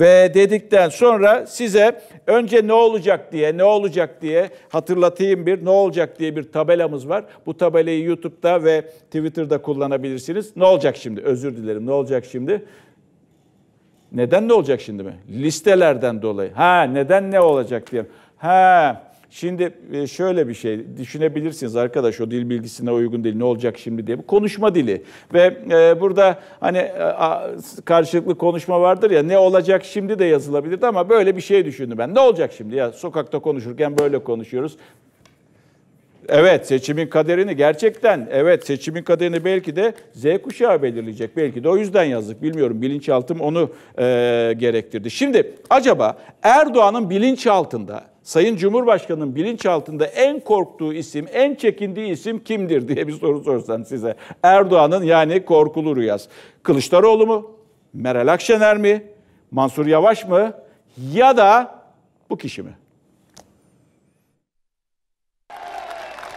Ve dedikten sonra size önce ne olacak diye, ne olacak diye hatırlatayım bir, ne olacak diye bir tabelamız var. Bu tabelayı YouTube'da ve Twitter'da kullanabilirsiniz. Ne olacak şimdi? Özür dilerim. Ne olacak şimdi? Neden ne olacak şimdi mi? Listelerden dolayı. Ha neden ne olacak diye. Ha Şimdi e, şöyle bir şey düşünebilirsiniz arkadaş o dil bilgisine uygun değil ne olacak şimdi diye. Bu konuşma dili ve e, burada hani e, karşılıklı konuşma vardır ya ne olacak şimdi de yazılabilirdi ama böyle bir şey düşündüm ben. Ne olacak şimdi ya sokakta konuşurken böyle konuşuyoruz. Evet seçimin kaderini gerçekten evet seçimin kaderini belki de Z kuşağı belirleyecek. Belki de o yüzden yazdık bilmiyorum bilinçaltım onu e, gerektirdi. Şimdi acaba Erdoğan'ın bilinçaltında Sayın Cumhurbaşkanı'nın bilinçaltında en korktuğu isim, en çekindiği isim kimdir diye bir soru sorsan size. Erdoğan'ın yani korkulu rüyası. Kılıçdaroğlu mu? Meral Akşener mi? Mansur Yavaş mı? Ya da bu kişi mi?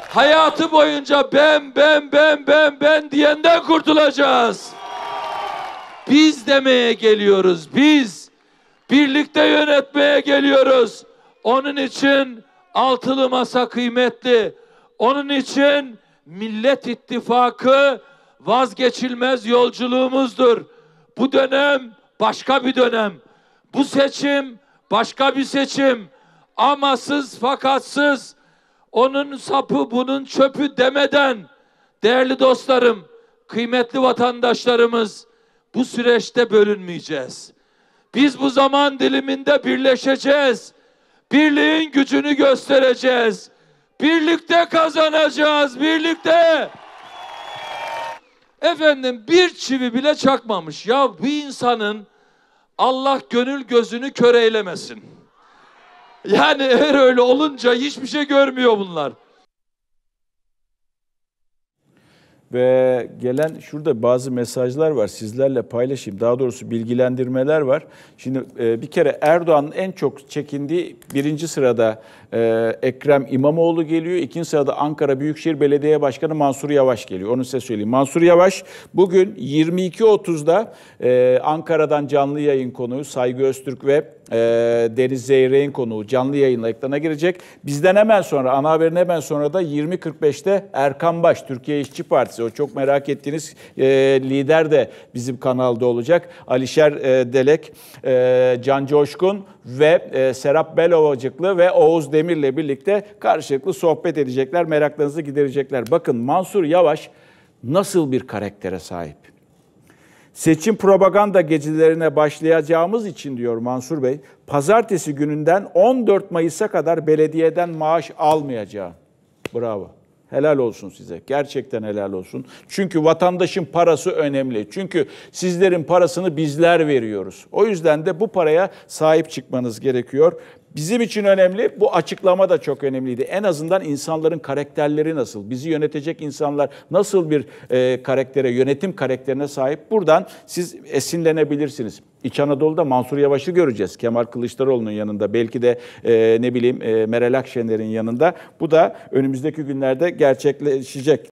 Hayatı boyunca ben, ben, ben, ben, ben diyenden kurtulacağız. Biz demeye geliyoruz, biz. Birlikte yönetmeye geliyoruz. Onun için altılı masa kıymetli. Onun için Millet İttifakı vazgeçilmez yolculuğumuzdur. Bu dönem başka bir dönem. Bu seçim başka bir seçim. Amasız fakatsız onun sapı bunun çöpü demeden değerli dostlarım, kıymetli vatandaşlarımız bu süreçte bölünmeyeceğiz. Biz bu zaman diliminde birleşeceğiz birliğin gücünü göstereceğiz. Birlikte kazanacağız, birlikte. Efendim bir çivi bile çakmamış. Ya bu insanın Allah gönül gözünü kör eylemesin. Yani eğer öyle olunca hiçbir şey görmüyor bunlar. ve gelen şurada bazı mesajlar var sizlerle paylaşayım. Daha doğrusu bilgilendirmeler var. Şimdi e, bir kere Erdoğan'ın en çok çekindiği birinci sırada e, Ekrem İmamoğlu geliyor. İkinci sırada Ankara Büyükşehir Belediye Başkanı Mansur Yavaş geliyor. Onu size söyleyeyim. Mansur Yavaş bugün 22.30'da e, Ankara'dan canlı yayın konuğu Saygı Öztürk ve e, Deniz Zeyrek'in konuğu canlı yayınla ekrana girecek. Bizden hemen sonra, ana haberin hemen sonra da 20.45'te Erkan Baş, Türkiye İşçi Partisi o çok merak ettiğiniz e, lider de bizim kanalda olacak. Alişer e, Delek, e, Can Coşkun ve e, Serap Belovacıklı ve Oğuz Demir'le birlikte karşılıklı sohbet edecekler, meraklarınızı giderecekler. Bakın Mansur Yavaş nasıl bir karaktere sahip? Seçim propaganda gecelerine başlayacağımız için diyor Mansur Bey, pazartesi gününden 14 Mayıs'a kadar belediyeden maaş almayacağım. Bravo. Helal olsun size. Gerçekten helal olsun. Çünkü vatandaşın parası önemli. Çünkü sizlerin parasını bizler veriyoruz. O yüzden de bu paraya sahip çıkmanız gerekiyor. Bizim için önemli, bu açıklama da çok önemliydi. En azından insanların karakterleri nasıl, bizi yönetecek insanlar nasıl bir e, karaktere, yönetim karakterine sahip buradan siz esinlenebilirsiniz. İç Anadolu'da Mansur Yavaş'ı göreceğiz. Kemal Kılıçdaroğlu'nun yanında, belki de e, ne bileyim e, Meral Akşener'in yanında. Bu da önümüzdeki günlerde gerçekleşecek.